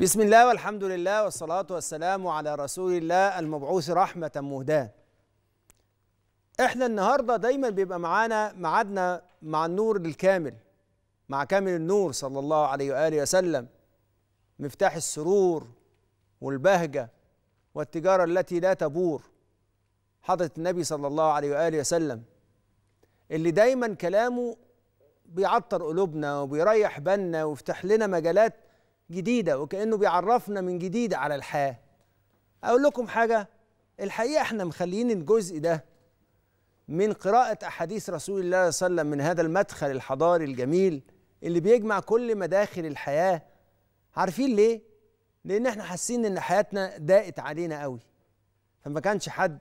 بسم الله والحمد لله والصلاة والسلام على رسول الله المبعوث رحمة مهداة احنا النهاردة دايما بيبقى معانا معادنا مع النور الكامل مع كامل النور صلى الله عليه وآله وسلم مفتاح السرور والبهجة والتجارة التي لا تبور حضرة النبي صلى الله عليه وآله وسلم اللي دايما كلامه بيعطر قلوبنا وبيريح بالنا ويفتح لنا مجالات جديده وكانه بيعرفنا من جديد على الحياه اقول لكم حاجه الحقيقه احنا مخليين الجزء ده من قراءه احاديث رسول الله صلى الله عليه وسلم من هذا المدخل الحضاري الجميل اللي بيجمع كل مداخل الحياه عارفين ليه لان احنا حاسين ان حياتنا ضاقت علينا قوي فما كانش حد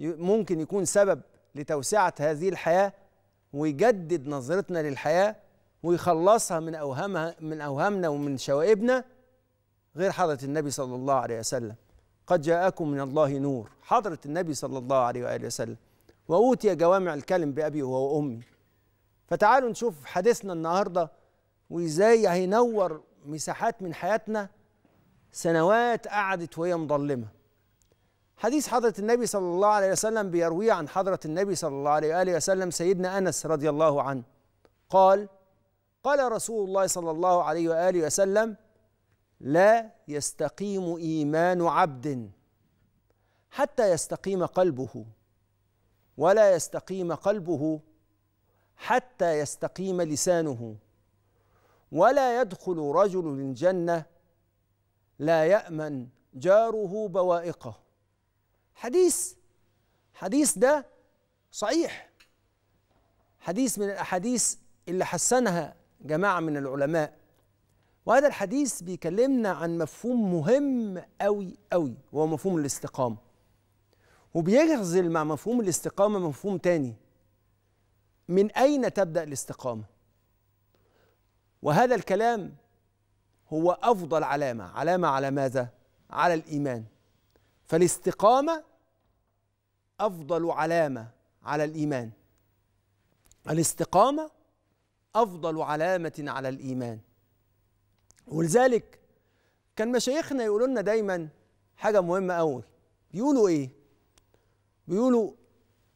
ممكن يكون سبب لتوسعه هذه الحياه ويجدد نظرتنا للحياه ويخلصها من أوهامها من أوهامنا ومن شوائبنا غير حضرة النبي صلى الله عليه وسلم قد جاءكم من الله نور حضرة النبي صلى الله عليه وآله وسلم وأوتي جوامع الكلم بأبي وأمي فتعالوا نشوف حديثنا النهاردة وإزاي هينور مساحات من حياتنا سنوات قعدت وهي مظلمة حديث حضرة النبي صلى الله عليه وسلم بيرويه عن حضرة النبي صلى الله عليه وآله وسلم سيدنا أنس رضي الله عنه قال قال رسول الله صلى الله عليه واله وسلم لا يستقيم ايمان عبد حتى يستقيم قلبه ولا يستقيم قلبه حتى يستقيم لسانه ولا يدخل رجل الجنه لا يامن جاره بوائقه حديث حديث ده صحيح حديث من الاحاديث اللي حسنها جماعة من العلماء وهذا الحديث بيكلمنا عن مفهوم مهم قوي قوي وهو مفهوم الاستقامة وبيغزل مع مفهوم الاستقامة مفهوم تاني من أين تبدأ الاستقامة وهذا الكلام هو أفضل علامة علامة على ماذا؟ على الإيمان فالاستقامة أفضل علامة على الإيمان الاستقامة أفضل علامة على الإيمان ولذلك كان مشايخنا يقولوا لنا دايما حاجة مهمة أوي بيقولوا إيه؟ بيقولوا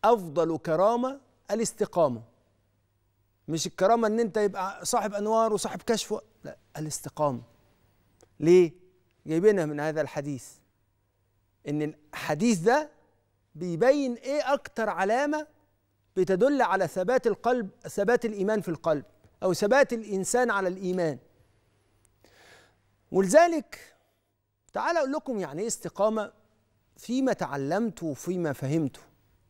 أفضل كرامة الاستقامة مش الكرامة إن أنت يبقى صاحب أنوار وصاحب كشف لا الاستقامة ليه؟ جايبينها من هذا الحديث إن الحديث ده بيبين إيه أكتر علامة بتدل على ثبات القلب ثبات الإيمان في القلب أو ثبات الإنسان على الإيمان ولذلك تعال أقول لكم يعني إيه استقامة فيما تعلمت وفيما فهمت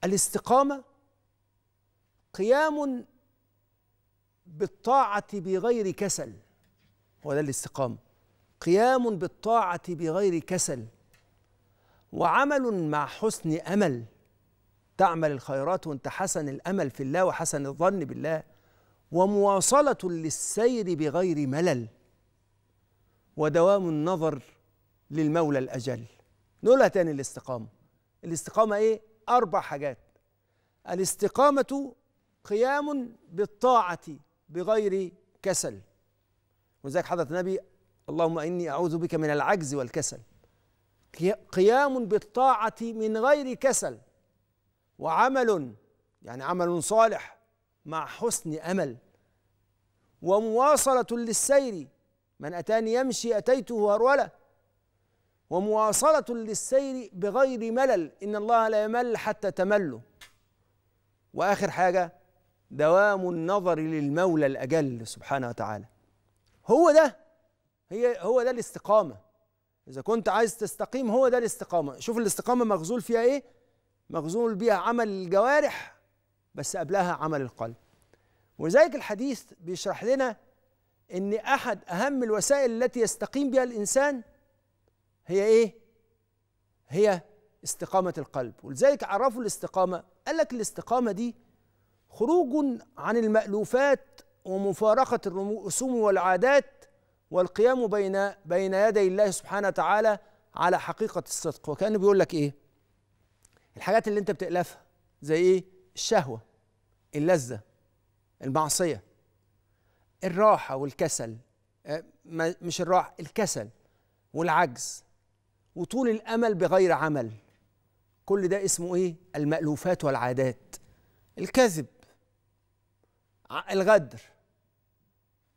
الاستقامة قيام بالطاعة بغير كسل هو ده الاستقامة قيام بالطاعة بغير كسل وعمل مع حسن أمل تعمل الخيرات وانت حسن الامل في الله وحسن الظن بالله ومواصله للسير بغير ملل ودوام النظر للمولى الاجل نقولها تاني الاستقامه الاستقامه ايه اربع حاجات الاستقامه قيام بالطاعه بغير كسل وذلك حضرت النبي اللهم اني اعوذ بك من العجز والكسل قيام بالطاعه من غير كسل وعمل يعني عمل صالح مع حسن امل ومواصله للسير من اتاني يمشي اتيته هروله ومواصله للسير بغير ملل ان الله لا يمل حتى تملوا واخر حاجه دوام النظر للمولى الاجل سبحانه وتعالى هو ده هي هو ده الاستقامه اذا كنت عايز تستقيم هو ده الاستقامه شوف الاستقامه مغزول فيها ايه مخزون بها عمل الجوارح بس قبلها عمل القلب ولذلك الحديث بيشرح لنا ان احد اهم الوسائل التي يستقيم بها الانسان هي ايه هي استقامه القلب ولذلك عرفوا الاستقامه قال لك الاستقامه دي خروج عن المالوفات ومفارقه الرسوم والعادات والقيام بين بين يدي الله سبحانه وتعالى على حقيقه الصدق وكانه بيقول لك ايه الحاجات اللي انت بتألفها زي ايه الشهوة اللذة المعصية الراحة والكسل آه، مش الراحة الكسل والعجز وطول الأمل بغير عمل كل ده اسمه ايه المألوفات والعادات الكذب الغدر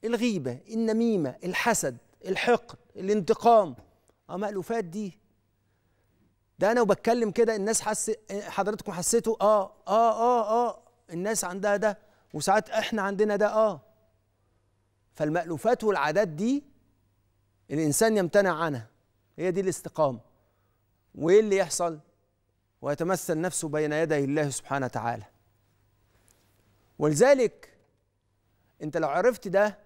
الغيبة النميمة الحسد الحقد الانتقام اه مألوفات دي ده انا وبتكلم كده الناس حس حضراتكم حسيتوا اه اه اه اه الناس عندها ده وساعات احنا عندنا ده اه فالمألوفات والعادات دي الانسان يمتنع عنها هي دي الاستقامه وايه اللي يحصل ويتمثل نفسه بين يدي الله سبحانه وتعالى ولذلك انت لو عرفت ده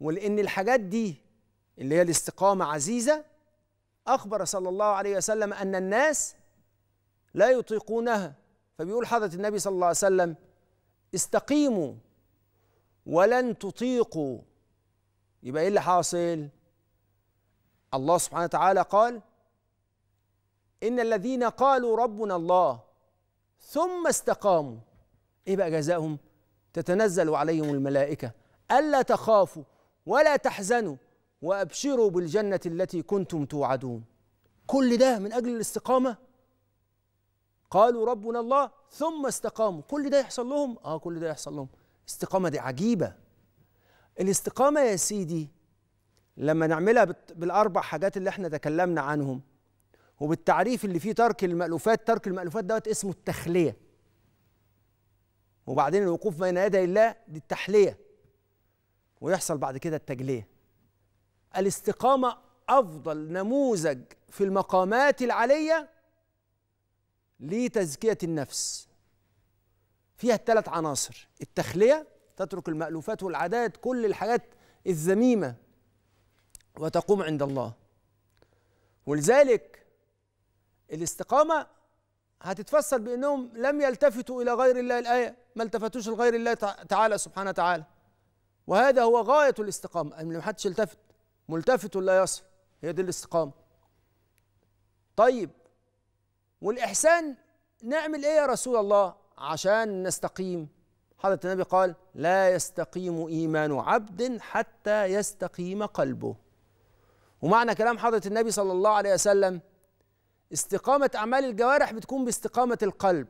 ولان الحاجات دي اللي هي الاستقامه عزيزه أخبر صلى الله عليه وسلم أن الناس لا يطيقونها فبيقول حضرة النبي صلى الله عليه وسلم استقيموا ولن تطيقوا يبقى إيه اللي حاصل؟ الله سبحانه وتعالى قال إن الذين قالوا ربنا الله ثم استقاموا إيه بقى جزاؤهم تتنزل عليهم الملائكة ألا تخافوا ولا تحزنوا وابشروا بالجنه التي كنتم توعدون كل ده من اجل الاستقامه قالوا ربنا الله ثم استقاموا كل ده يحصل لهم اه كل ده يحصل لهم استقامه دي عجيبه الاستقامه يا سيدي لما نعملها بالاربع حاجات اللي احنا تكلمنا عنهم وبالتعريف اللي فيه ترك المألوفات ترك المألوفات دوت اسمه التخلية وبعدين الوقوف بين يدي الله دي التحلية ويحصل بعد كده التجلية الاستقامة أفضل نموذج في المقامات العالية لتزكية النفس فيها الثلاث عناصر التخلية تترك المألوفات والعادات كل الحاجات الذميمة وتقوم عند الله ولذلك الاستقامة هتتفسر بأنهم لم يلتفتوا إلى غير الله الآية ما التفتوش لغير الله تعالى سبحانه وتعالى وهذا هو غاية الاستقامة أن حدش يلتفت ملتفت لا يصل هي دي الاستقامة طيب والإحسان نعمل إيه يا رسول الله عشان نستقيم حضرة النبي قال لا يستقيم إيمان عبد حتى يستقيم قلبه ومعنى كلام حضرة النبي صلى الله عليه وسلم استقامة أعمال الجوارح بتكون باستقامة القلب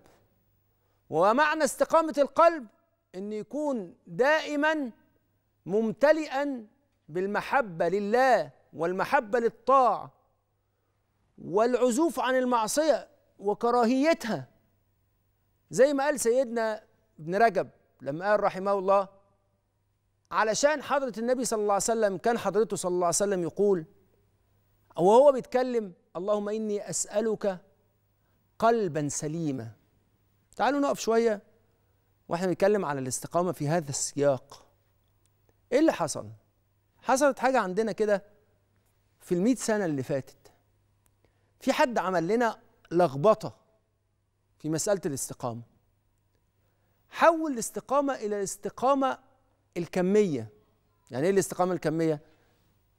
ومعنى استقامة القلب أن يكون دائما ممتلئا بالمحبة لله والمحبة للطاعة والعزوف عن المعصية وكراهيتها زي ما قال سيدنا ابن رجب لما قال رحمه الله علشان حضرة النبي صلى الله عليه وسلم كان حضرته صلى الله عليه وسلم يقول وهو بيتكلم اللهم إني أسألك قلبا سليما تعالوا نقف شوية واحنا بنتكلم على الاستقامة في هذا السياق ايه اللي حصل؟ حصلت حاجه عندنا كده في المئة سنه اللي فاتت في حد عمل لنا لخبطه في مساله الاستقامه حول الاستقامه الى الاستقامه الكميه يعني ايه الاستقامه الكميه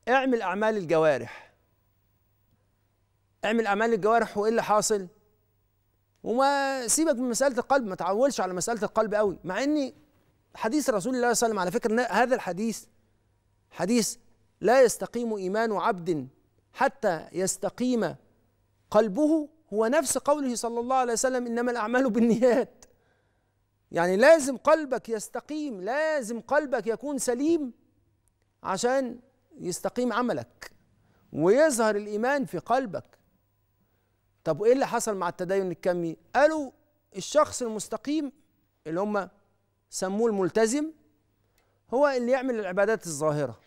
اعمل اعمال الجوارح اعمل اعمال الجوارح وايه اللي حاصل وما سيبك من مساله القلب ما تعولش على مساله القلب قوي مع أني حديث رسول الله صلى الله عليه وسلم على فكره هذا الحديث حديث لا يستقيم إيمان عبد حتى يستقيم قلبه هو نفس قوله صلى الله عليه وسلم إنما الأعمال بالنيات يعني لازم قلبك يستقيم لازم قلبك يكون سليم عشان يستقيم عملك ويظهر الإيمان في قلبك طب وإيه اللي حصل مع التدين الكمي قالوا الشخص المستقيم اللي هم سموه الملتزم هو اللي يعمل العبادات الظاهرة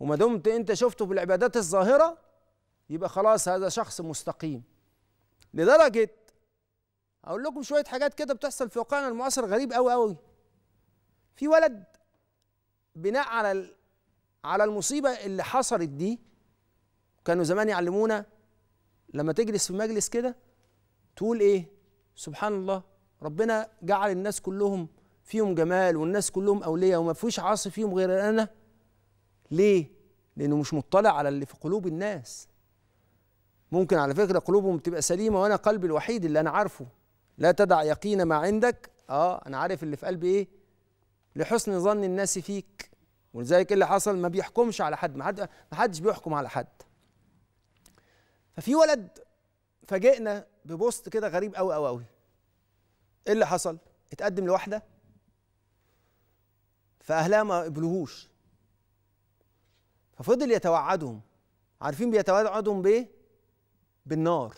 وما دمت انت شفته في العبادات الظاهره يبقى خلاص هذا شخص مستقيم لدرجه اقول لكم شويه حاجات كده بتحصل في واقعنا المعاصر غريب قوي قوي في ولد بناء على على المصيبه اللي حصلت دي كانوا زمان يعلمونا لما تجلس في مجلس كده تقول ايه سبحان الله ربنا جعل الناس كلهم فيهم جمال والناس كلهم اولياء وما فيش عاصي فيهم غير انا ليه؟ لأنه مش مطلع على اللي في قلوب الناس ممكن على فكرة قلوبهم تبقى سليمة وأنا قلبي الوحيد اللي أنا عارفه لا تدع يقين ما عندك آه أنا عارف اللي في قلبي إيه لحسن ظن الناس فيك ولذلك إيه اللي حصل ما بيحكمش على حد ما ما حدش بيحكم على حد ففي ولد فاجئنا ببوست كده غريب قوي قوي قوي ايه اللي حصل اتقدم لواحده فاهلها ما قبلوهوش ففضل يتوعدهم عارفين بيتوعدهم بايه بالنار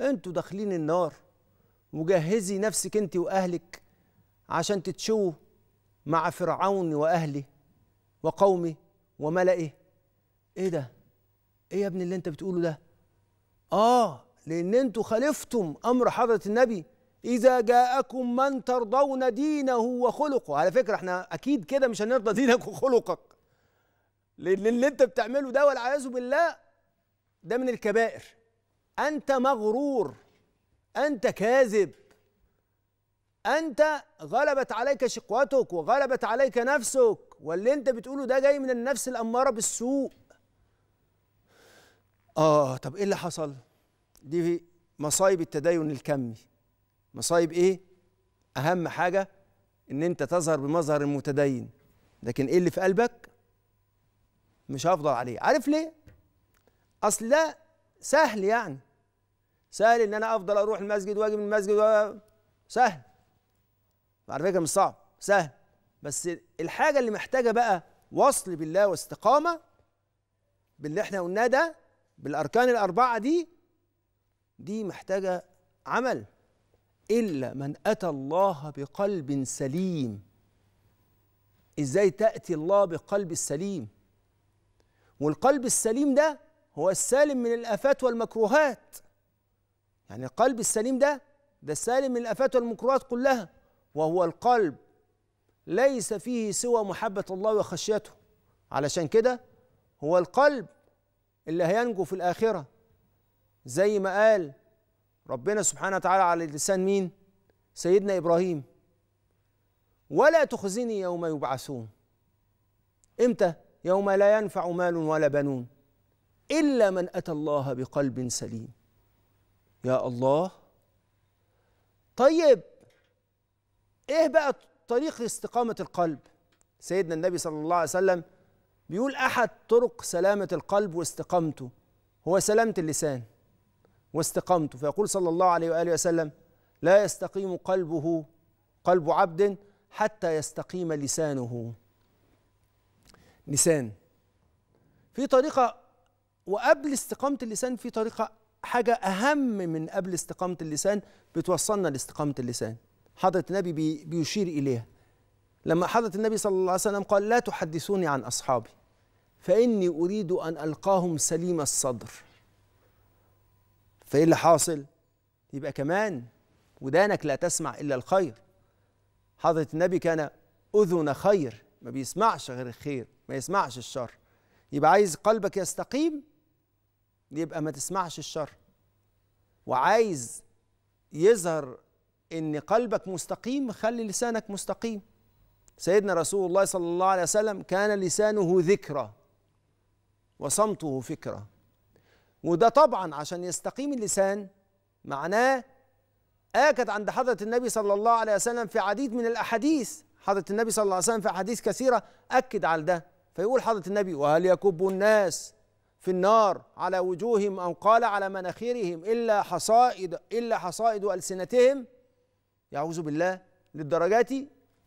انتوا داخلين النار وجهزي نفسك انت واهلك عشان تتشووا مع فرعون واهله وقومه وملئه ايه ده ايه يا ابني اللي انت بتقوله ده اه لان انتوا خالفتم امر حضره النبي اذا جاءكم من ترضون دينه وخلقه على فكره احنا اكيد كده مش هنرضى دينك وخلقك لان اللي انت بتعمله ده والعياذ بالله ده من الكبائر انت مغرور انت كاذب انت غلبت عليك شقوتك وغلبت عليك نفسك واللي انت بتقوله ده جاي من النفس الاماره بالسوء اه طب ايه اللي حصل دي مصايب التدين الكمي مصايب ايه اهم حاجه ان انت تظهر بمظهر المتدين لكن ايه اللي في قلبك مش هفضل عليه عارف ليه اصل ده سهل يعني سهل ان انا افضل اروح المسجد واجي من المسجد و... سهل على فكره مش صعب سهل بس الحاجه اللي محتاجه بقى وصل بالله واستقامه باللي احنا قلناه ده بالاركان الاربعه دي دي محتاجه عمل الا من اتى الله بقلب سليم ازاي تاتي الله بقلب السليم والقلب السليم ده هو السالم من الآفات والمكروهات يعني القلب السليم ده ده السالم من الآفات والمكروهات كلها وهو القلب ليس فيه سوى محبة الله وخشيته علشان كده هو القلب اللي هينجو في الآخرة زي ما قال ربنا سبحانه وتعالى على لسان مين؟ سيدنا إبراهيم ولا تخزني يوم يبعثون امتى؟ يوم لا ينفع مال ولا بنون إلا من أتى الله بقلب سليم يا الله طيب إيه بقى طريق استقامة القلب سيدنا النبي صلى الله عليه وسلم بيقول أحد طرق سلامة القلب واستقامته هو سلامة اللسان واستقامته فيقول صلى الله عليه وآله وسلم لا يستقيم قلبه قلب عبد حتى يستقيم لسانه لسان في طريقة وقبل استقامة اللسان في طريقة حاجة أهم من قبل استقامة اللسان بتوصلنا لاستقامة اللسان حضرة النبي بي بيشير إليها لما حضرة النبي صلى الله عليه وسلم قال لا تحدثوني عن أصحابي فإني أريد أن ألقاهم سليم الصدر فإيه اللي حاصل؟ يبقى كمان ودانك لا تسمع إلا الخير حضرة النبي كان أذن خير ما بيسمعش غير الخير ما يسمعش الشر يبقى عايز قلبك يستقيم يبقى ما تسمعش الشر وعايز يظهر ان قلبك مستقيم خلي لسانك مستقيم سيدنا رسول الله صلى الله عليه وسلم كان لسانه ذكرى وصمته فكرة وده طبعا عشان يستقيم اللسان معناه آكد عند حضرة النبي صلى الله عليه وسلم في عديد من الأحاديث حضرة النبي صلى الله عليه وسلم في أحاديث كثيرة أكد على ده فيقول حضرة النبي وهل يكب الناس في النار على وجوههم أو قال على مناخيرهم إلا حصائد إلا حصائد ألسنتهم يعوذ بالله للدرجات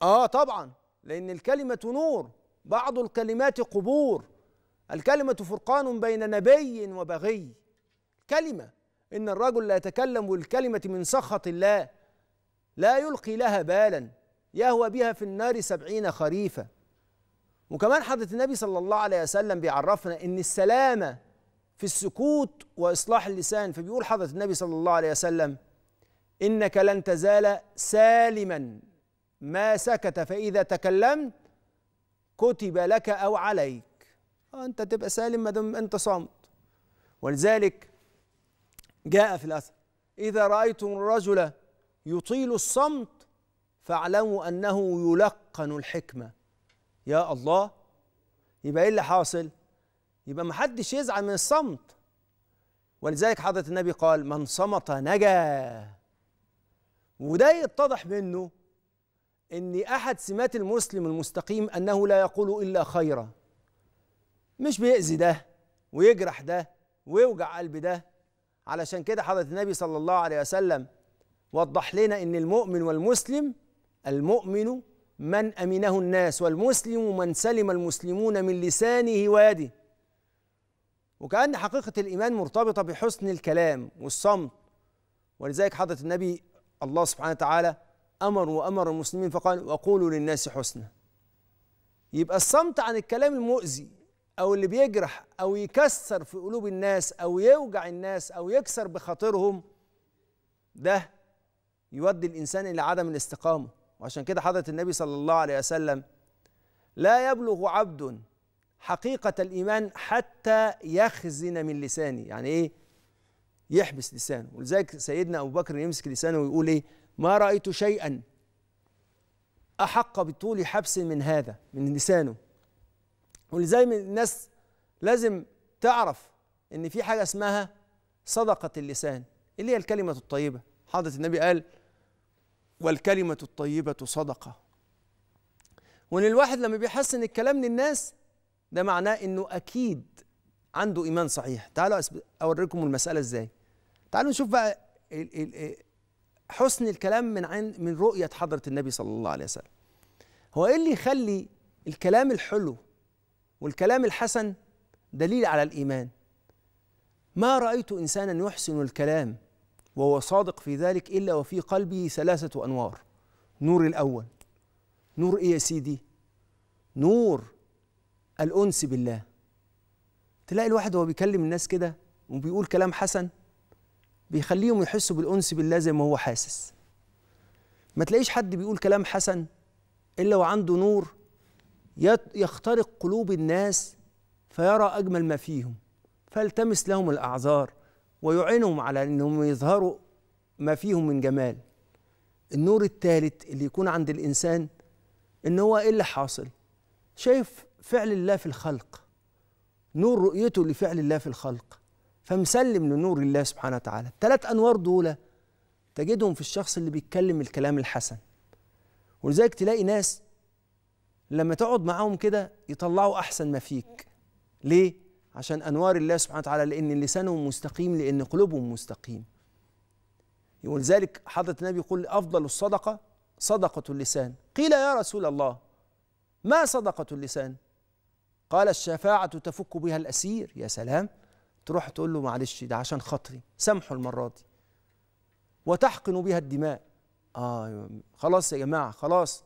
آه طبعا لأن الكلمة نور بعض الكلمات قبور الكلمة فرقان بين نبي وبغي كلمة إن الرجل لا يتكلم بالكلمة من سخط الله لا يلقي لها بالا يهوى بها في النار سبعين خريفا وكمان حضرة النبي صلى الله عليه وسلم بيعرفنا ان السلامة في السكوت واصلاح اللسان فبيقول حضرة النبي صلى الله عليه وسلم انك لن تزال سالما ما سكت فاذا تكلمت كتب لك او عليك انت تبقى سالم ما دام انت صامت ولذلك جاء في الاثر اذا رايتم الرجل يطيل الصمت فاعلموا انه يلقن الحكمه يا الله يبقى ايه اللي حاصل يبقى محدش يزعل من الصمت ولذلك حضرة النبي قال من صمت نجا وده يتضح منه ان احد سمات المسلم المستقيم انه لا يقول الا خيرا مش بيأذي ده ويجرح ده ويوجع قلب ده علشان كده حضرة النبي صلى الله عليه وسلم وضح لنا ان المؤمن والمسلم المؤمن من امنه الناس والمسلم من سلم المسلمون من لسانه ويده وكأن حقيقة الإيمان مرتبطة بحسن الكلام والصمت ولذلك حضرة النبي الله سبحانه وتعالى أمر وأمر المسلمين فقال وقولوا للناس حسنا يبقى الصمت عن الكلام المؤذي أو اللي بيجرح أو يكسر في قلوب الناس أو يوجع الناس أو يكسر بخاطرهم ده يودي الإنسان إلى عدم الاستقامة وعشان كده حضرة النبي صلى الله عليه وسلم لا يبلغ عبد حقيقة الإيمان حتى يخزن من لسانه يعني إيه يحبس لسانه ولذلك سيدنا أبو بكر يمسك لسانه ويقول إيه ما رأيت شيئا أحق بطول حبس من هذا من لسانه ولذلك الناس لازم تعرف إن في حاجة اسمها صدقة اللسان اللي هي الكلمة الطيبة حضرة النبي قال والكلمة الطيبة صدقة وان الواحد لما بيحسن الكلام للناس ده معناه انه اكيد عنده ايمان صحيح تعالوا اوريكم المسألة ازاي تعالوا نشوف بقى حسن الكلام من عن من رؤية حضرة النبي صلى الله عليه وسلم هو ايه اللي يخلي الكلام الحلو والكلام الحسن دليل على الايمان ما رأيت إنسانا يحسن الكلام وهو صادق في ذلك إلا وفي قلبه ثلاثة أنوار نور الأول نور إيه يا سيدي نور الأنس بالله تلاقي الواحد وهو بيكلم الناس كده وبيقول كلام حسن بيخليهم يحسوا بالأنس بالله زي ما هو حاسس ما تلاقيش حد بيقول كلام حسن إلا وعنده نور يخترق قلوب الناس فيرى أجمل ما فيهم فالتمس لهم الأعذار ويعينهم على انهم يظهروا ما فيهم من جمال النور الثالث اللي يكون عند الانسان ان هو ايه اللي حاصل شايف فعل الله في الخلق نور رؤيته لفعل الله في الخلق فمسلم لنور الله سبحانه وتعالى التلات انوار دول تجدهم في الشخص اللي بيتكلم الكلام الحسن ولذلك تلاقي ناس لما تقعد معاهم كده يطلعوا احسن ما فيك ليه عشان أنوار الله سبحانه وتعالى لأن لسانهم مستقيم لأن قلوبهم مستقيم ولذلك حضرة النبي يقول أفضل الصدقة صدقة اللسان قيل يا رسول الله ما صدقة اللسان قال الشفاعة تفك بها الأسير يا سلام تروح تقول له معلش ده عشان خاطري سامحه المرة دي وتحقن بها الدماء آه خلاص يا جماعة خلاص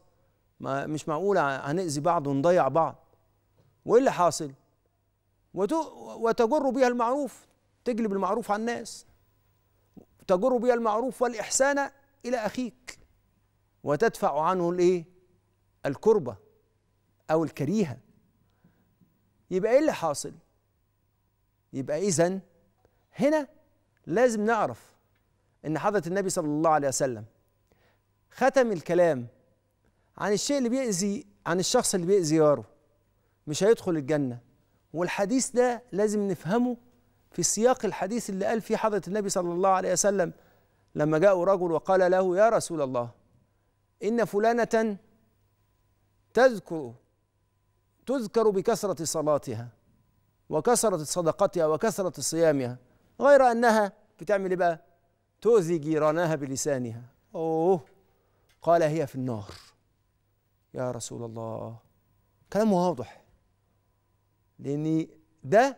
ما مش معقوله هنأذي بعض ونضيع بعض وإيه اللي حاصل؟ وتجر بها المعروف تجلب المعروف على الناس تجر بها المعروف والإحسان إلى أخيك وتدفع عنه الإيه؟ الكربة أو الكريهة يبقى إيه اللي حاصل؟ يبقى إذا هنا لازم نعرف إن حضرة النبي صلى الله عليه وسلم ختم الكلام عن الشيء اللي بيأذي عن الشخص اللي بيأذي جاره مش هيدخل الجنة والحديث ده لازم نفهمه في سياق الحديث اللي قال فيه حضرة النبي صلى الله عليه وسلم لما جاء رجل وقال له يا رسول الله إن فلانة تذكر تذكر بكثرة صلاتها وكثرة صدقتها وكثرة صيامها غير أنها بتعمل إيه بقى؟ تؤذي جيرانها بلسانها أوه قال هي في النار يا رسول الله كلام واضح لأن ده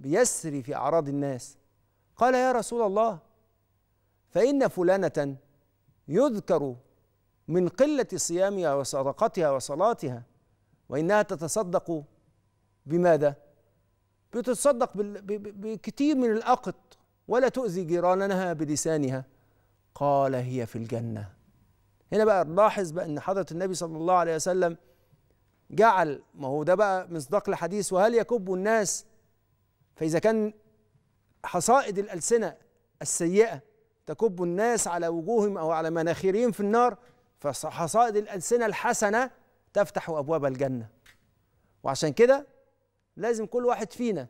بيسري في أعراض الناس قال يا رسول الله فإن فلانة يذكر من قلة صيامها وصدقتها وصلاتها وإنها تتصدق بماذا؟ بتتصدق بكثير من الأقط ولا تؤذي جيرانها بلسانها قال هي في الجنة هنا بقى نلاحظ بقى أن حضرة النبي صلى الله عليه وسلم جعل ما هو ده بقى مصداق الحديث وهل يكب الناس فإذا كان حصائد الألسنة السيئة تكب الناس على وجوههم أو على مناخيرهم في النار فحصائد الألسنة الحسنة تفتح أبواب الجنة وعشان كده لازم كل واحد فينا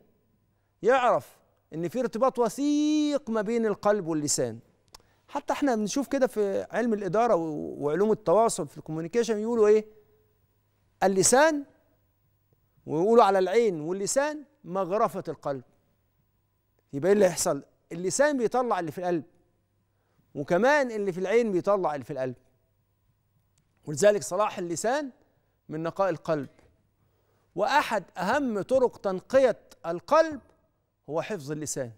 يعرف ان في ارتباط وثيق ما بين القلب واللسان حتى احنا بنشوف كده في علم الاداره وعلوم التواصل في الكوميونيكيشن يقولوا ايه اللسان ويقولوا على العين واللسان مغرفة القلب يبقى ايه اللي هيحصل اللسان بيطلع اللي في القلب وكمان اللي في العين بيطلع اللي في القلب ولذلك صلاح اللسان من نقاء القلب واحد اهم طرق تنقيه القلب هو حفظ اللسان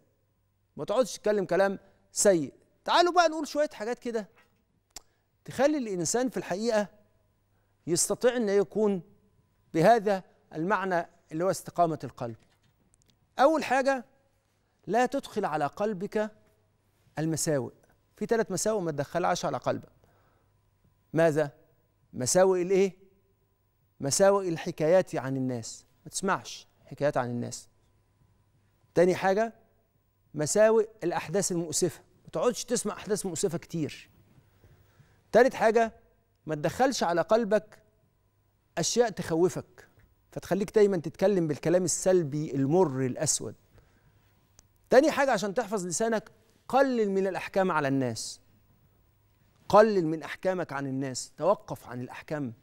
ما تقعدش تتكلم كلام سيء تعالوا بقى نقول شويه حاجات كده تخلي الانسان في الحقيقه يستطيع أن يكون بهذا المعنى اللي هو استقامة القلب أول حاجة لا تدخل على قلبك المساوئ في ثلاث مساوئ ما تدخلهاش على قلبك ماذا مساوئ الايه مساوئ الحكايات عن الناس ما تسمعش حكايات عن الناس تاني حاجه مساوئ الاحداث المؤسفه ما تقعدش تسمع احداث مؤسفه كتير تالت حاجه ما تدخلش على قلبك اشياء تخوفك فتخليك دايما تتكلم بالكلام السلبي المر الاسود تاني حاجه عشان تحفظ لسانك قلل من الاحكام على الناس قلل من احكامك عن الناس توقف عن الاحكام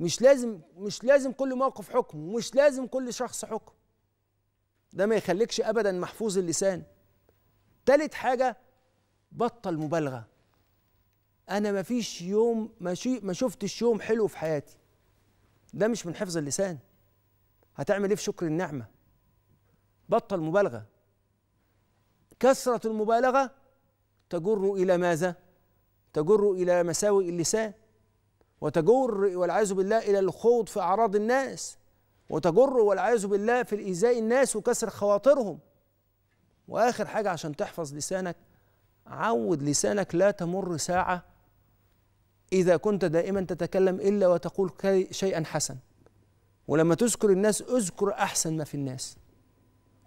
مش لازم مش لازم كل موقف حكم ومش لازم كل شخص حكم ده ما يخليكش ابدا محفوظ اللسان تالت حاجه بطل مبالغه انا ما فيش يوم ما شفتش يوم حلو في حياتي ده مش من حفظ اللسان هتعمل ايه في شكر النعمه بطل مبالغه كثره المبالغه تجر الى ماذا تجر الى مساوئ اللسان وتجر والعياذ بالله الى الخوض في اعراض الناس وتجر والعياذ بالله في الايذاء الناس وكسر خواطرهم واخر حاجه عشان تحفظ لسانك عود لسانك لا تمر ساعه إذا كنت دائما تتكلم إلا وتقول شيئا حسن ولما تذكر الناس اذكر أحسن ما في الناس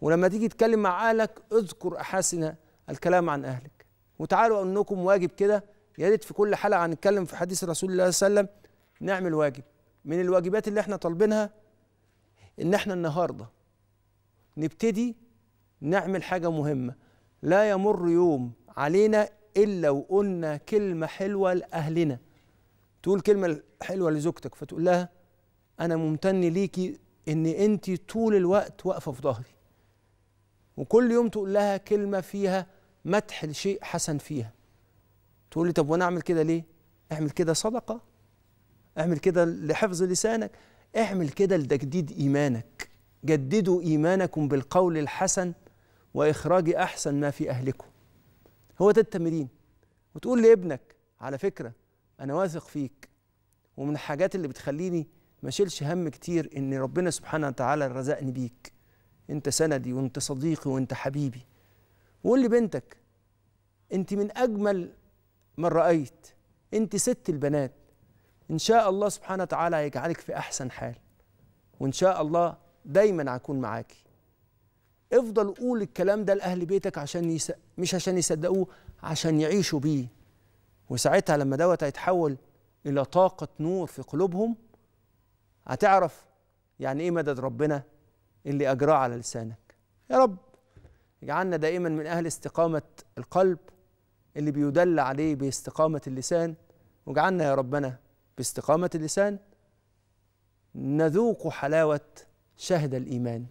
ولما تيجي تتكلم مع أهلك اذكر أحاسن الكلام عن أهلك وتعالوا أنكم واجب كده يا ريت في كل حلقة هنتكلم في حديث رسول الله صلى الله عليه وسلم نعمل واجب من الواجبات اللي احنا طالبينها ان احنا النهارده نبتدي نعمل حاجة مهمة لا يمر يوم علينا إلا وقلنا كلمة حلوة لأهلنا تقول كلمة حلوة لزوجتك فتقول لها أنا ممتن ليكي إن أنت طول الوقت واقفة في ظهري وكل يوم تقول لها كلمة فيها مدح لشيء حسن فيها تقول لي طب وأنا أعمل كده ليه؟ اعمل كده صدقة اعمل كده لحفظ لسانك اعمل كده لتجديد إيمانك جددوا إيمانكم بالقول الحسن وإخراج أحسن ما في أهلكم هو ده التمرين وتقول لابنك على فكرة انا واثق فيك ومن الحاجات اللي بتخليني ما اشيلش هم كتير ان ربنا سبحانه وتعالى رزقني بيك انت سندي وانت صديقي وانت حبيبي وقول لبنتك انت من اجمل من رايت انت ست البنات ان شاء الله سبحانه وتعالى هيجعلك في احسن حال وان شاء الله دايما هكون معاكي افضل قول الكلام ده لاهل بيتك عشان يس... مش عشان يصدقوه عشان يعيشوا بيه وساعتها لما دوت هيتحول الى طاقه نور في قلوبهم هتعرف يعني ايه مدد ربنا اللي اجراه على لسانك يا رب اجعلنا دائما من اهل استقامه القلب اللي بيدل عليه باستقامه اللسان واجعلنا يا ربنا باستقامه اللسان نذوق حلاوه شهد الايمان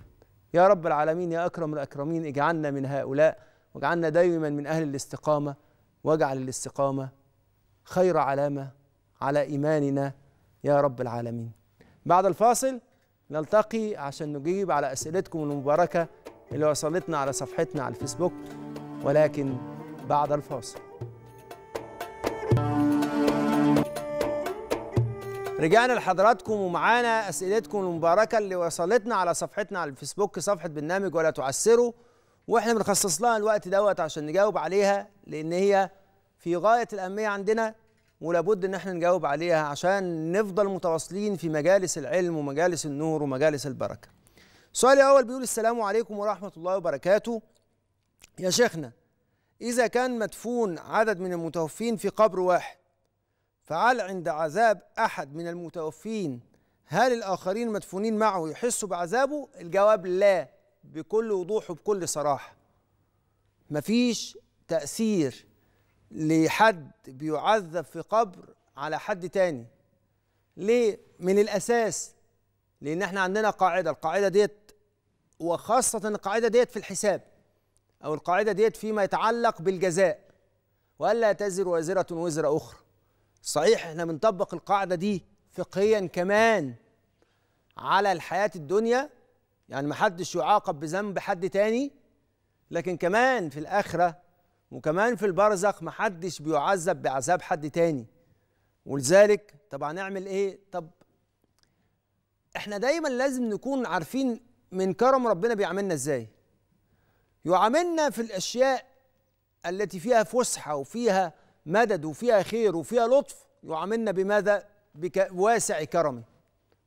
يا رب العالمين يا اكرم الاكرمين اجعلنا من هؤلاء واجعلنا دائما من اهل الاستقامه واجعل الاستقامه خير علامه على ايماننا يا رب العالمين. بعد الفاصل نلتقي عشان نجيب على اسئلتكم المباركه اللي وصلتنا على صفحتنا على الفيسبوك ولكن بعد الفاصل. رجعنا لحضراتكم ومعانا اسئلتكم المباركه اللي وصلتنا على صفحتنا على الفيسبوك صفحه برنامج ولا تعسروا واحنا بنخصص لها الوقت دوت عشان نجاوب عليها لان هي في غاية الأهمية عندنا ولابد ان احنا نجاوب عليها عشان نفضل متواصلين في مجالس العلم ومجالس النور ومجالس البركه. السؤال الاول بيقول السلام عليكم ورحمه الله وبركاته. يا شيخنا اذا كان مدفون عدد من المتوفين في قبر واحد فهل عند عذاب احد من المتوفين هل الاخرين المدفونين معه يحسوا بعذابه؟ الجواب لا بكل وضوح وبكل صراحه. مفيش تاثير لحد بيعذب في قبر على حد تاني ليه من الاساس لان احنا عندنا قاعده القاعده ديت وخاصه القاعده ديت في الحساب او القاعده ديت فيما يتعلق بالجزاء والا تزر وازره وزر اخرى صحيح احنا بنطبق القاعده دي فقهيا كمان على الحياه الدنيا يعني محدش يعاقب بذنب حد تاني لكن كمان في الاخره وكمان في البرزخ محدش بيعذب بعذاب حد تاني ولذلك طب هنعمل ايه طب احنا دايما لازم نكون عارفين من كرم ربنا بيعاملنا ازاي يعاملنا في الاشياء التي فيها فسحه وفيها مدد وفيها خير وفيها لطف يعاملنا بماذا بواسع كرمه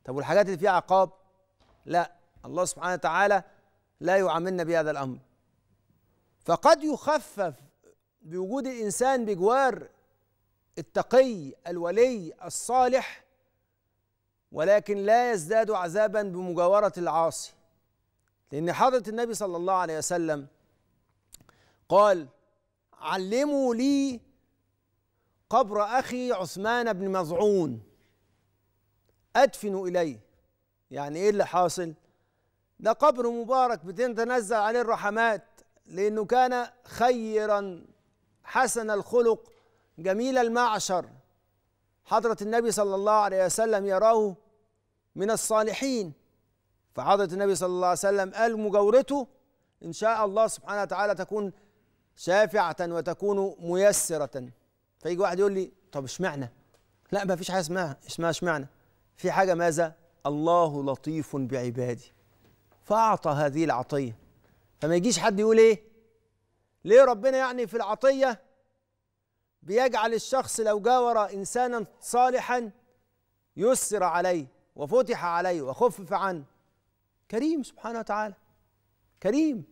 طب والحاجات اللي فيها عقاب لا الله سبحانه وتعالى لا يعاملنا بهذا الامر فقد يخفف بوجود الانسان بجوار التقي الولي الصالح ولكن لا يزداد عذابا بمجاوره العاصي لان حضره النبي صلى الله عليه وسلم قال علموا لي قبر اخي عثمان بن مظعون ادفن اليه يعني ايه اللي حاصل ده قبر مبارك بتتنزل عليه الرحمات لانه كان خيرا حسن الخلق جميل المعشر حضرة النبي صلى الله عليه وسلم يراه من الصالحين فحضرة النبي صلى الله عليه وسلم قال مجاورته إن شاء الله سبحانه وتعالى تكون شافعة وتكون ميسرة فيجي واحد يقول لي طب اشمعنى؟ لا ما فيش حاجة اسمها اسمها اشمعنى في حاجة ماذا؟ الله لطيف بعباده فأعطى هذه العطية فما يجيش حد يقول ايه؟ ليه ربنا يعني في العطية بيجعل الشخص لو جاور إنسانا صالحا يسر عليه وفتح عليه وخفف عنه كريم سبحانه وتعالى كريم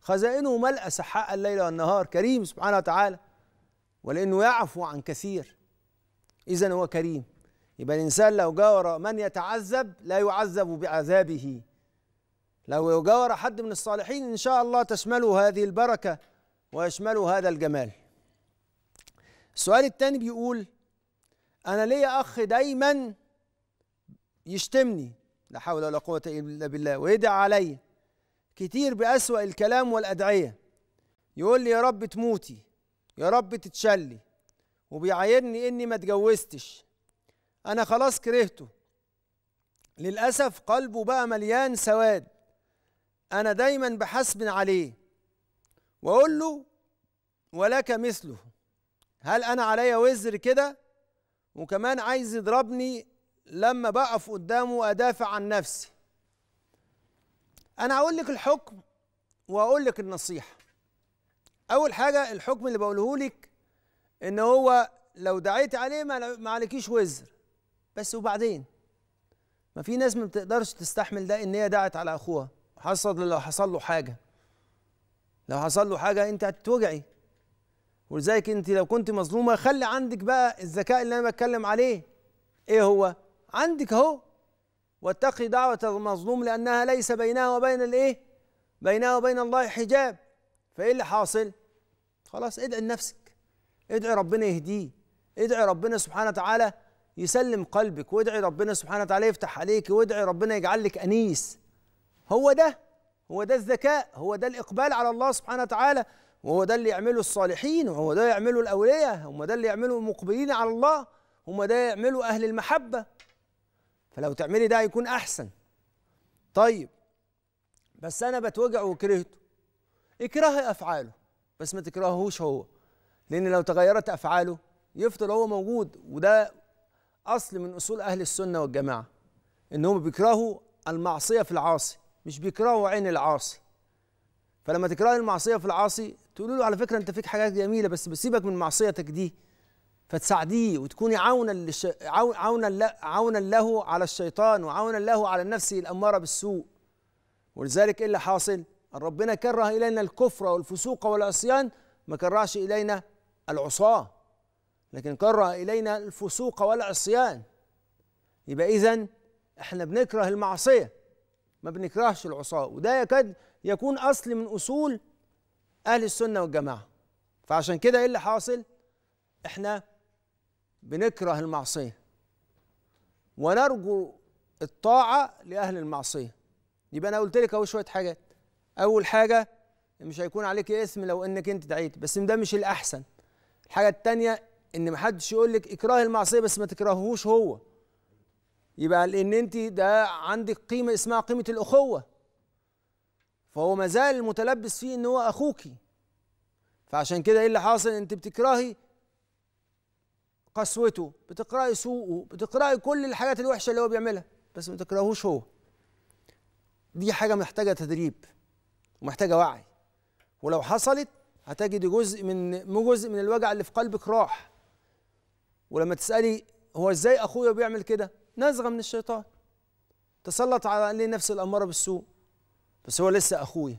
خزائنه ملأ سحاء الليل والنهار كريم سبحانه وتعالى ولأنه يعفو عن كثير إذا هو كريم يبقى الإنسان لو جاور من يتعذب لا يعذب بعذابه لو جاور حد من الصالحين إن شاء الله تشمله هذه البركة ويشمله هذا الجمال السؤال الثاني بيقول أنا ليا أخ دايما يشتمني لا حول ولا قوة إلا بالله ويدعي عليا كتير بأسوأ الكلام والأدعية يقول لي يا رب تموتي يا رب تتشلي وبيعايرني إني ما اتجوزتش أنا خلاص كرهته للأسف قلبه بقى مليان سواد أنا دايما بحسب عليه وأقول له ولك مثله هل أنا عليا وزر كده وكمان عايز يضربني لما بقف قدامه أدافع عن نفسي أنا هقول لك الحكم وأقول لك النصيحة أول حاجة الحكم اللي بقوله لك إن هو لو دعيت عليه ما عليكيش وزر بس وبعدين ما في ناس ما بتقدرش تستحمل ده إن هي دعت على أخوها حصل لو حصل له حاجه لو حصل له حاجه انت هتتوجعي ولذلك انت لو كنت مظلومه خلي عندك بقى الذكاء اللي انا بتكلم عليه ايه هو عندك اهو واتقي دعوه المظلوم لانها ليس بينها وبين الايه بينها وبين الله حجاب فايه اللي حاصل خلاص ادعي لنفسك ادعي ربنا يهديه ادعي ربنا سبحانه وتعالى يسلم قلبك وادعي ربنا سبحانه وتعالى يفتح عليك وادعي ربنا يجعلك انيس هو ده هو ده الذكاء هو ده الإقبال على الله سبحانه وتعالى وهو ده اللي يعمله الصالحين وهو ده يعمله الأولياء هم ده اللي يعمله المقبلين على الله هم ده يعمله أهل المحبة فلو تعملي ده هيكون أحسن طيب بس أنا بتوجع وكرهته اكرهي أفعاله بس ما تكرههوش هو لأن لو تغيرت أفعاله يفضل هو موجود وده أصل من أصول أهل السنة والجماعة إنهم بيكرهوا المعصية في العاصي مش بيكرهوا عين العاصي فلما تكره المعصيه في العاصي تقول له على فكره انت فيك حاجات جميله بس بسيبك من معصيتك دي فتساعديه وتكوني عونا عونا عونا له على الشيطان وعونا له على النفس الاماره بالسوء ولذلك ايه اللي حاصل؟ ربنا كره الينا الكفر والفسوق والعصيان ما كرهش الينا العصاه لكن كره الينا الفسوق والعصيان يبقى اذا احنا بنكره المعصيه ما بنكرهش العصاة وده يكاد يكون أصل من أصول أهل السنة والجماعة فعشان كده إيه اللي حاصل؟ إحنا بنكره المعصية ونرجو الطاعة لأهل المعصية يبقى أنا قلت لك أهو شوية حاجات أول حاجة مش هيكون عليك اسم لو إنك أنت دعيت بس ده مش الأحسن الحاجة التانية إن محدش يقول لك إكراه المعصية بس ما تكرههوش هو يبقى لان انت ده عندك قيمه اسمها قيمه الاخوه فهو ما زال متلبس فيه ان هو اخوكي فعشان كده ايه اللي حاصل انت بتكرهي قسوته بتقرأي سوءه بتقرأي كل الحاجات الوحشة اللي هو بيعملها بس ما تكرهوش هو دي حاجة محتاجة تدريب ومحتاجة وعي ولو حصلت هتجد جزء من جزء من الوجع اللي في قلبك راح ولما تسألي هو ازاي اخويا بيعمل كده نزغه من الشيطان تسلط على نفس الاماره بالسوء بس هو لسه اخويا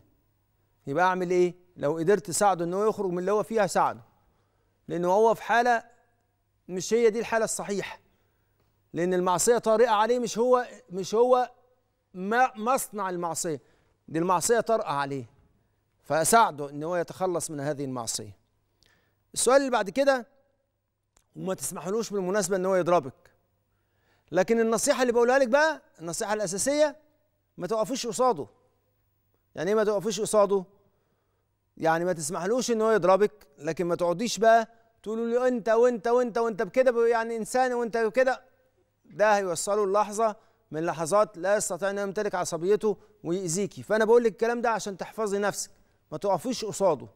يبقى اعمل ايه لو قدرت اساعده ان هو يخرج من اللي هو فيها ساعده لانه هو في حاله مش هي دي الحاله الصحيحه لان المعصيه طارئه عليه مش هو مش هو ما مصنع المعصيه دي المعصيه طارئه عليه فاساعده ان هو يتخلص من هذه المعصيه السؤال اللي بعد كده وما تسمحلوش بالمناسبه ان هو يضربك لكن النصيحه اللي بقولها لك بقى النصيحه الاساسيه ما تقفوش قصاده يعني ايه ما تقفوش قصاده يعني ما تسمحلوش ان هو يضربك لكن ما تقعديش بقى تقولوا له انت وانت وانت وانت بكده يعني انسان وانت بكده ده هيوصله للحظه من لحظات لا يستطيع ان يمتلك عصبيته ويأذيكي فانا بقول لك الكلام ده عشان تحفظي نفسك ما تقفيش قصاده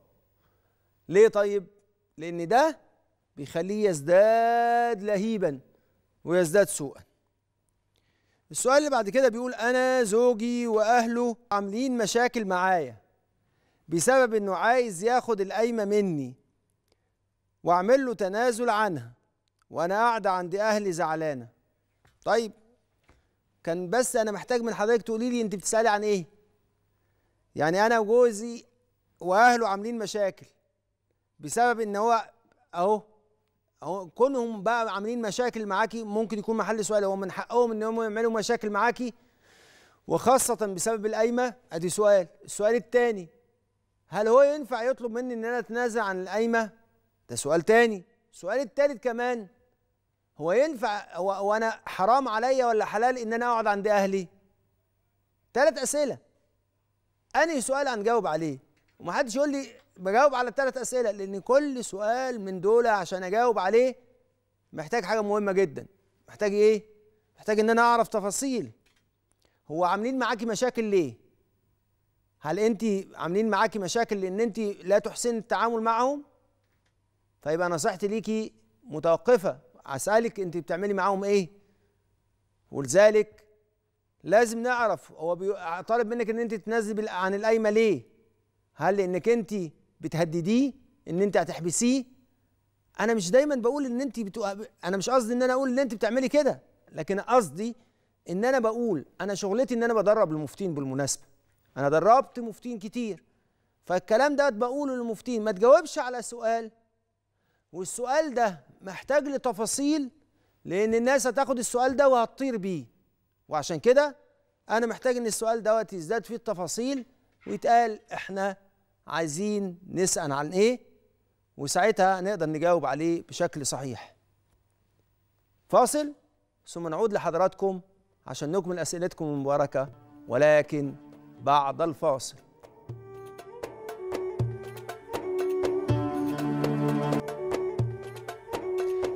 ليه طيب لان ده بيخليه يزداد لهيبا ويزداد سوءا السؤال اللي بعد كده بيقول انا زوجي واهله عاملين مشاكل معايا بسبب انه عايز ياخد القايمه مني واعمل له تنازل عنها وانا قاعده عند اهلي زعلانه طيب كان بس انا محتاج من حضرتك تقولي لي انت بتسالي عن ايه يعني انا وجوزي واهله عاملين مشاكل بسبب ان هو اهو كونهم بقى عاملين مشاكل معاكي ممكن يكون محل سؤال هو من حقهم ان هم يعملوا مشاكل معاكي وخاصة بسبب القايمة ادي سؤال، السؤال الثاني هل هو ينفع يطلب مني ان انا اتنازل عن القايمة؟ ده سؤال تاني، السؤال الثالث كمان هو ينفع هو, هو انا حرام عليا ولا حلال ان انا اقعد عند اهلي؟ ثلاث اسئلة انهي سؤال هنجاوب عليه؟ ومحدش يقول لي بجاوب على الثلاث اسئله لان كل سؤال من دول عشان اجاوب عليه محتاج حاجه مهمه جدا محتاج ايه محتاج ان انا اعرف تفاصيل هو عاملين معاكي مشاكل ليه هل انت عاملين معاكي مشاكل لان انت لا تحسن التعامل معهم فيبقى نصيحتي ليكي متوقفه اسالك انت بتعملي معاهم ايه ولذلك لازم نعرف هو طالب منك ان انت تنزلي عن القايمه ليه هل لانك انت بتهدديه ان انت هتحبسيه انا مش دايما بقول ان انت بتو... انا مش قصدي ان انا اقول ان انت بتعملي كده لكن قصدي ان انا بقول انا شغلتي ان انا بدرب المفتين بالمناسبه انا دربت مفتين كتير فالكلام ده بقوله للمفتين ما تجاوبش على سؤال والسؤال ده محتاج لتفاصيل لان الناس هتاخد السؤال ده وهتطير بيه وعشان كده انا محتاج ان السؤال دوت يزداد فيه التفاصيل ويتقال احنا عايزين نسأل عن إيه وساعتها نقدر نجاوب عليه بشكل صحيح فاصل ثم نعود لحضراتكم عشان نكمل أسئلتكم المباركة ولكن بعد الفاصل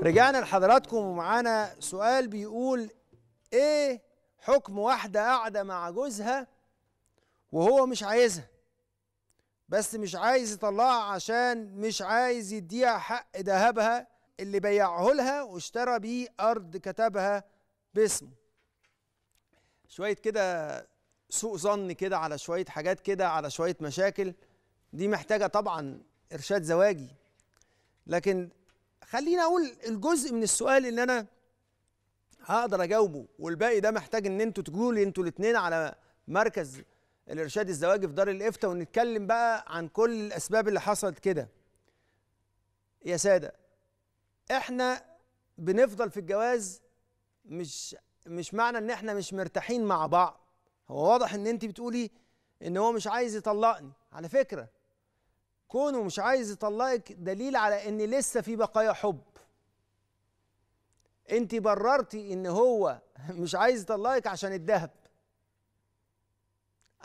رجعنا لحضراتكم ومعانا سؤال بيقول ايه حكم واحدة قاعدة مع جوزها وهو مش عايزها بس مش عايز يطلعها عشان مش عايز يديها حق ذهبها اللي بيعه لها واشترى بيه أرض كتبها باسمه شوية كده سوء ظن كده على شوية حاجات كده على شوية مشاكل دي محتاجة طبعا إرشاد زواجي لكن خليني أقول الجزء من السؤال اللي أنا هقدر أجاوبه والباقي ده محتاج إن أنتوا لي أنتوا الاثنين على مركز الارشاد الزواجي في دار الافتاء ونتكلم بقى عن كل الاسباب اللي حصلت كده يا ساده احنا بنفضل في الجواز مش مش معنى ان احنا مش مرتاحين مع بعض هو واضح ان انت بتقولي ان هو مش عايز يطلقني على فكره كونه مش عايز يطلقك دليل على ان لسه في بقايا حب انت بررتي ان هو مش عايز يطلقك عشان الذهب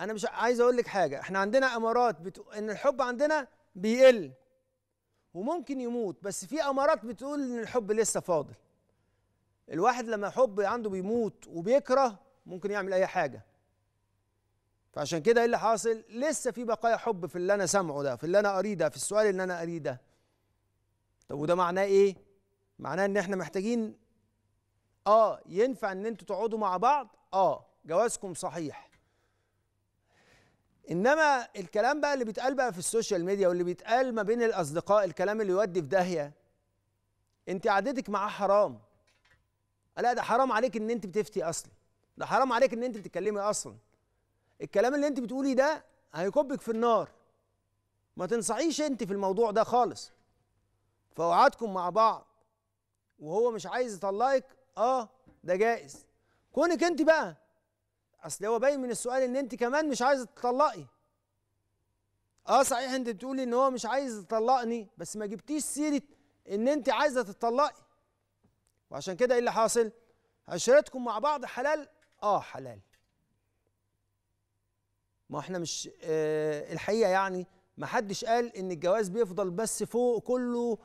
انا مش عايز اقول لك حاجه احنا عندنا امارات بتقول ان الحب عندنا بيقل وممكن يموت بس في امارات بتقول ان الحب لسه فاضل الواحد لما حب عنده بيموت وبيكره ممكن يعمل اي حاجه فعشان كده ايه اللي حاصل لسه في بقايا حب في اللي انا سامعه ده في اللي انا قريه ده في السؤال اللي انا قريه ده طب وده معناه ايه معناه ان احنا محتاجين اه ينفع ان انتوا تقعدوا مع بعض اه جوازكم صحيح انما الكلام بقى اللي بيتقال بقى في السوشيال ميديا واللي بيتقال ما بين الاصدقاء الكلام اللي يودي في داهيه انت عادتك معاه حرام لا ده حرام عليك ان انت بتفتي اصلا ده حرام عليك ان انت بتتكلمي اصلا الكلام اللي انت بتقولي ده هيكبك في النار ما تنصحيش انت في الموضوع ده خالص فوعدكم مع بعض وهو مش عايز يطلقك اه ده جائز كونك انت بقى اصل هو باين من السؤال ان انت كمان مش عايزه تطلقي اه صحيح انت بتقولي ان هو مش عايز يطلقني بس ما جبتيش سيره ان انت عايزه تطلقي وعشان كده ايه اللي حاصل عشرتكم مع بعض حلال اه حلال ما احنا مش آه الحقيقه يعني ما حدش قال ان الجواز بيفضل بس فوق كله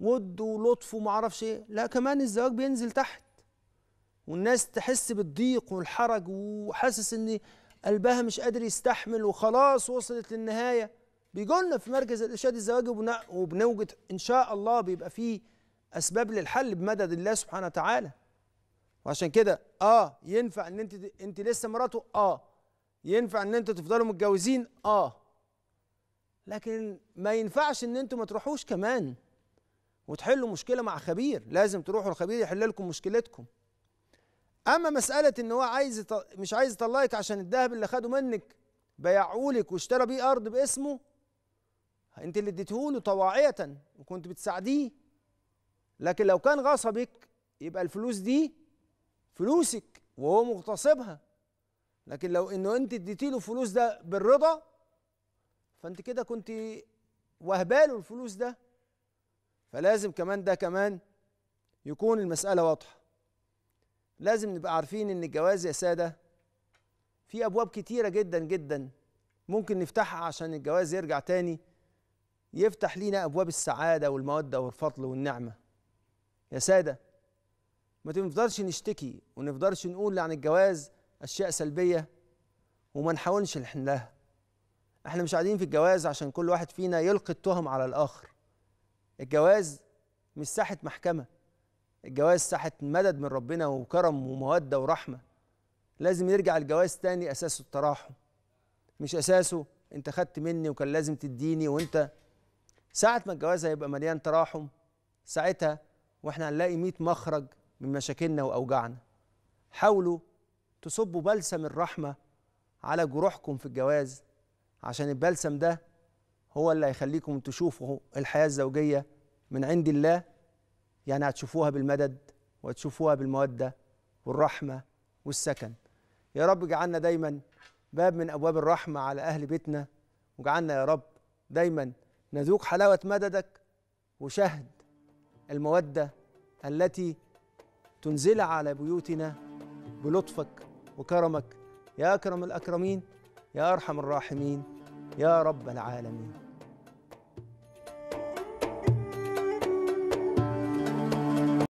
ود ولطف وما اعرفش ايه لا كمان الزواج بينزل تحت والناس تحس بالضيق والحرج وحاسس ان قلبها مش قادر يستحمل وخلاص وصلت للنهايه بيجولنا في مركز الارشاد الزواج وبنوجد ان شاء الله بيبقى فيه اسباب للحل بمدد الله سبحانه وتعالى وعشان كده اه ينفع ان انت انت لسه مراته اه ينفع ان انت تفضلوا متجوزين اه لكن ما ينفعش ان انتوا ما تروحوش كمان وتحلوا مشكله مع خبير لازم تروحوا الخبير يحل لكم مشكلتكم اما مساله ان هو عايز مش عايز يطلقك عشان الذهب اللي خده منك بيعولك واشترى بيه ارض باسمه انت اللي اديتهوله طواعيه وكنت بتساعديه لكن لو كان غصبك يبقى الفلوس دي فلوسك وهو مغتصبها لكن لو انه انت اديتي له فلوس ده بالرضا فانت كده كنت وهباله الفلوس ده فلازم كمان ده كمان يكون المساله واضحه لازم نبقى عارفين ان الجواز يا ساده في ابواب كتيره جدا جدا ممكن نفتحها عشان الجواز يرجع تاني يفتح لينا ابواب السعاده والموده والفضل والنعمه يا ساده ما تنفضلش نشتكي ونفضلش نقول عن الجواز اشياء سلبيه وما نحاولش نحلها احنا مش قاعدين في الجواز عشان كل واحد فينا يلقي التهم على الاخر الجواز مش ساحه محكمه الجواز ساحة مدد من ربنا وكرم ومودة ورحمة لازم يرجع الجواز تاني أساسه التراحم مش أساسه أنت خدت مني وكان لازم تديني وأنت ساعة ما الجواز هيبقى مليان تراحم ساعتها واحنا هنلاقي 100 مخرج من مشاكلنا وأوجاعنا حاولوا تصبوا بلسم الرحمة على جروحكم في الجواز عشان البلسم ده هو اللي هيخليكم تشوفوا الحياة الزوجية من عند الله يعني هتشوفوها بالمدد وتشوفوها بالمودة والرحمة والسكن يا رب اجعلنا دايما باب من أبواب الرحمة على أهل بيتنا وجعلنا يا رب دايما نذوق حلاوة مددك وشهد المودة التي تنزل على بيوتنا بلطفك وكرمك يا أكرم الأكرمين يا أرحم الراحمين يا رب العالمين